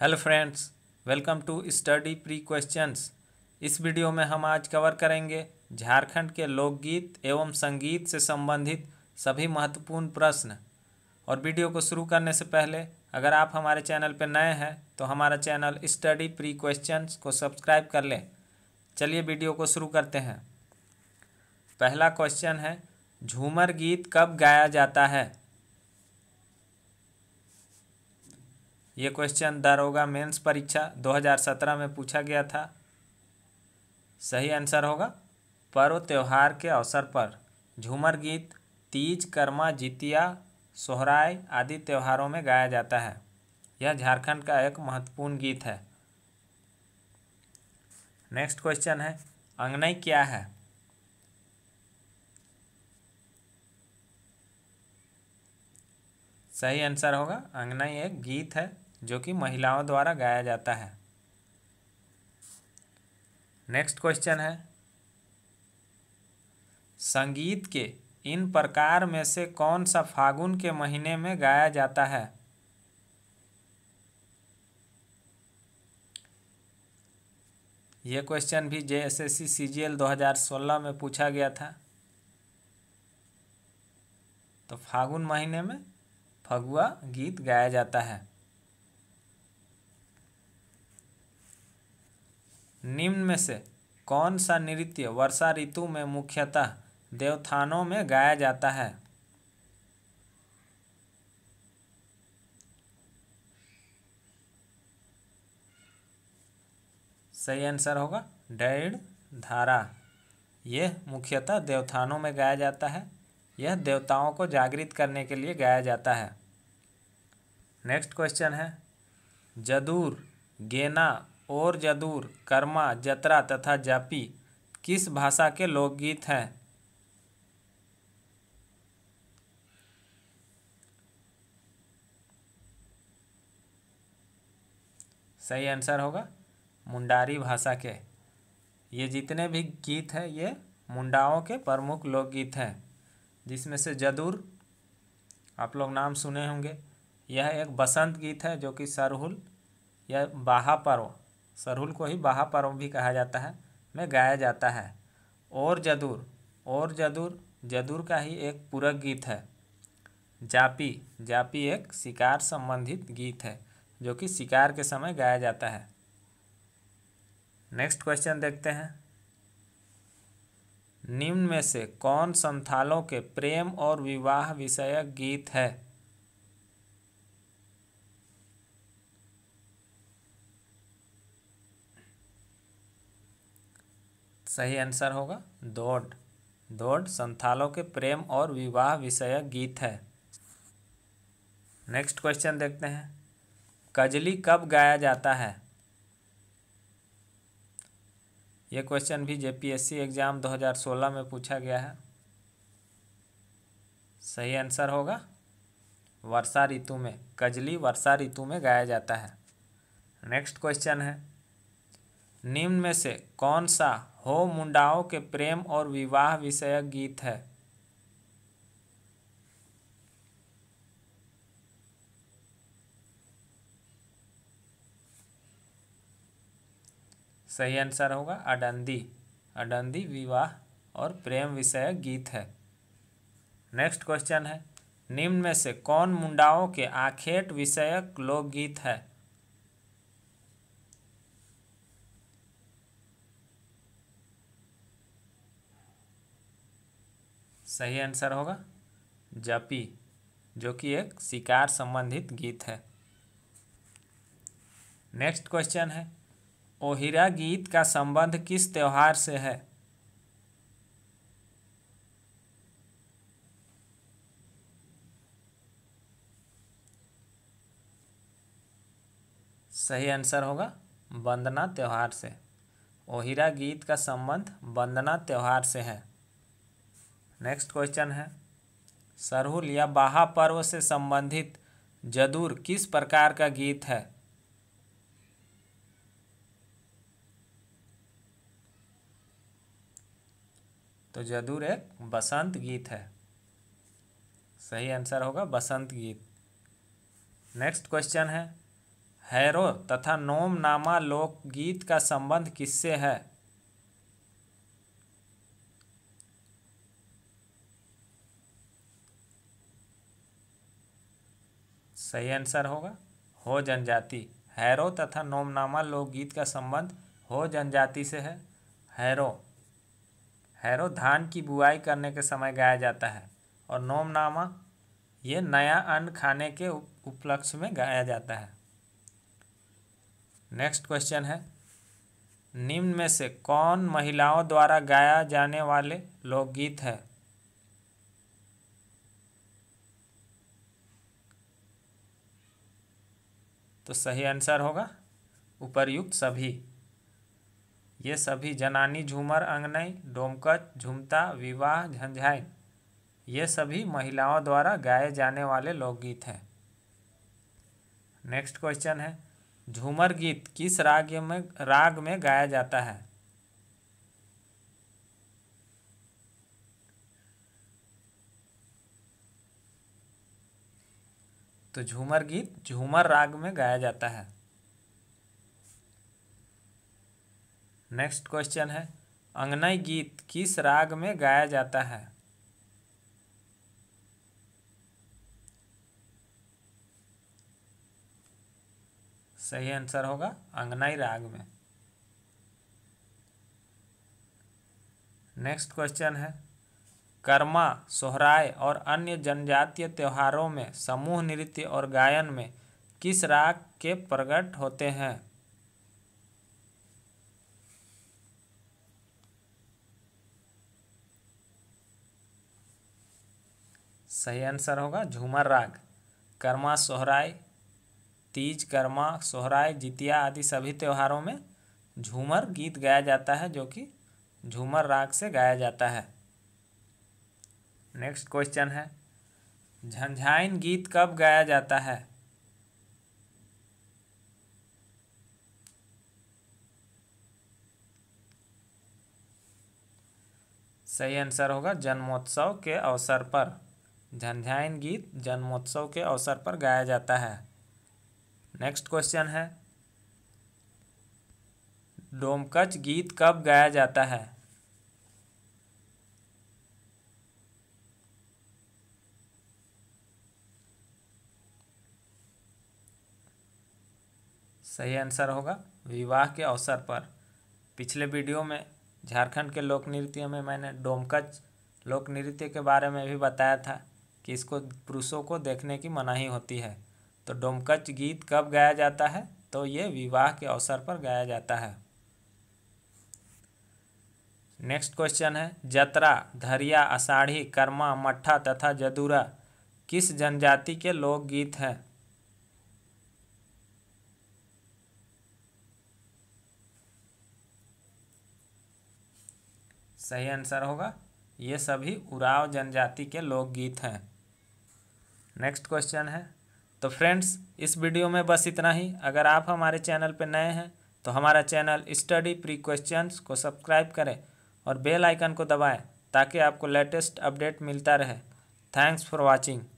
hello friends welcome to study pre questions इस video में हम आज कवर करेंगे झारखंड के लोकगीत एवं संगीत से संबंधित सभी महत्वपूर्ण प्रश्न और वीडियो को शुरू करने से पहले अगर आप हमारे चैनल पर नए हैं तो हमारा चैनल स्टडी प्री क्वेश्चंस को सब्सक्राइब कर लें चलिए वीडियो को शुरू करते हैं पहला क्वेश्चन है झूमर गीत कब गाया जाता है ये क्वेश्चन दारोगा मेंस परीक्षा 2017 में पूछा गया था सही आंसर होगा पर्व त्यौहार के अवसर पर झूमर गीत तीज कर्मा जितिया सोहराय आदि त्योहारों में गाया जाता है यह झारखंड का एक महत्वपूर्ण गीत है नेक्स्ट क्वेश्चन है अंगनई क्या है सही आंसर होगा अंगनई एक गीत है जो कि महिलाओं द्वारा गाया जाता है नेक्स्ट क्वेश्चन है संगीत के इन प्रकार में से कौन सा फागुन के महीने में गाया जाता है यह क्वेश्चन भी J S S C C G L दो हज़ार सोलह में पूछा गया था तो फागुन महीने में फगुआ गीत गाया जाता है निम्न में से कौन सा नृत्य वर्षा ऋतु में मुख्यतः देवथानों में गाया जाता है सही आंसर होगा डेढ़ धारा यह मुख्यतः देवथानों में गाया जाता है यह देवताओं को जागृत करने के लिए गाया जाता है नेक्स्ट क्वेश्चन है जदूर गेना और जदूर कर्मा जतरा तथा जापी किस भाषा के लोकगीत हैं सही आंसर होगा मुंडारी भाषा के ये जितने भी गीत हैं ये मुंडाओं के प्रमुख लोकगीत हैं जिसमें से जदूर आप लोग नाम सुने होंगे यह एक बसंत गीत है जो कि सरहुल या बाहा पर्व सरहुल को ही बाहा पर्व भी कहा जाता है में गाया जाता है और जदूर और जदूर जदूर का ही एक पूरक गीत है जापी जापी एक शिकार संबंधित गीत है जो कि शिकार के समय गाया जाता है नेक्स्ट क्वेश्चन देखते हैं निम्न में से कौन संथालों के प्रेम और विवाह विषयक गीत है सही आंसर होगा दौड़ दौड़ संथालों के प्रेम और विवाह विषय गीत है नेक्स्ट क्वेश्चन देखते हैं कजली कब गाया जाता है यह क्वेश्चन भी जेपीएससी एग्ज़ाम 2016 में पूछा गया है सही आंसर होगा वर्षा ऋतु में कजली वर्षा ऋतु में गाया जाता है नेक्स्ट क्वेश्चन है निम्न में से कौन सा हो मुंडाओं के प्रेम और विवाह विषयक गीत है सही आंसर होगा अडंदी अडंदी विवाह और प्रेम विषयक गीत है नेक्स्ट क्वेश्चन है निम्न में से कौन मुंडाओं के आखेट विषयक लोकगीत है सही आंसर होगा जपी जो कि एक शिकार संबंधित गीत है नेक्स्ट क्वेश्चन है ओहिरा गीत का संबंध किस त्यौहार से है सही आंसर होगा वंदना त्यौहार से ओहिरा गीत का संबंध वंदना त्यौहार से है नेक्स्ट क्वेश्चन है सरहुल या बाहा पर्व से संबंधित जदूर किस प्रकार का गीत है तो जदूर एक बसंत गीत है सही आंसर होगा बसंत गीत नेक्स्ट क्वेश्चन है हैरो तथा नोम नामा लोक गीत का संबंध किससे है सही आंसर होगा हो जनजाति हैरो तथा नोमनामा लोकगीत का संबंध हो जनजाति से है हैरो हैरो धान की बुआई करने के समय गाया जाता है और नोमनामा ये नया अन्न खाने के उपलक्ष्य में गाया जाता है नेक्स्ट क्वेश्चन है निम्न में से कौन महिलाओं द्वारा गाया जाने वाले लोकगीत है तो सही आंसर होगा उपरयुक्त सभी ये सभी जनानी झूमर अंगनई डोमकच झुमता विवाह झंझाई ये सभी महिलाओं द्वारा गाए जाने वाले लोकगीत हैं नेक्स्ट क्वेश्चन है झूमर गीत किस राग में राग में गाया जाता है तो झूमर गीत झूमर राग में गाया जाता है नेक्स्ट क्वेश्चन है अंगनाई गीत किस राग में गाया जाता है सही आंसर होगा अंगनाई राग में नेक्स्ट क्वेश्चन है कर्मा सोहराय और अन्य जनजातीय त्योहारों में समूह नृत्य और गायन में किस राग के प्रकट होते हैं सही आंसर होगा झूमर राग कर्मा सोहराय तीज कर्मा सोहराय जितिया आदि सभी त्योहारों में झूमर गीत गाया जाता है जो कि झूमर राग से गाया जाता है नेक्स्ट क्वेश्चन है झंझाइन गीत कब गाया जाता है सही आंसर होगा जन्मोत्सव के अवसर पर झंझाइन गीत जन्मोत्सव के अवसर पर गाया जाता है नेक्स्ट क्वेश्चन है डोमकच गीत कब गाया जाता है सही आंसर होगा विवाह के अवसर पर पिछले वीडियो में झारखंड के लोक नृत्य में मैंने डोमकच लोक नृत्य के बारे में भी बताया था कि इसको पुरुषों को देखने की मनाही होती है तो डोमकच गीत कब गाया जाता है तो ये विवाह के अवसर पर गाया जाता है नेक्स्ट क्वेश्चन है जतरा धरिया अषाढ़ी कर्मा मट्ठा तथा जदूरा किस जनजाति के लोकगीत हैं सही आंसर होगा ये सभी उराव जनजाति के लोकगीत हैं नेक्स्ट क्वेश्चन है तो फ्रेंड्स इस वीडियो में बस इतना ही अगर आप हमारे चैनल पर नए हैं तो हमारा चैनल स्टडी प्री क्वेश्चंस को सब्सक्राइब करें और बेल आइकन को दबाएं ताकि आपको लेटेस्ट अपडेट मिलता रहे थैंक्स फॉर वाचिंग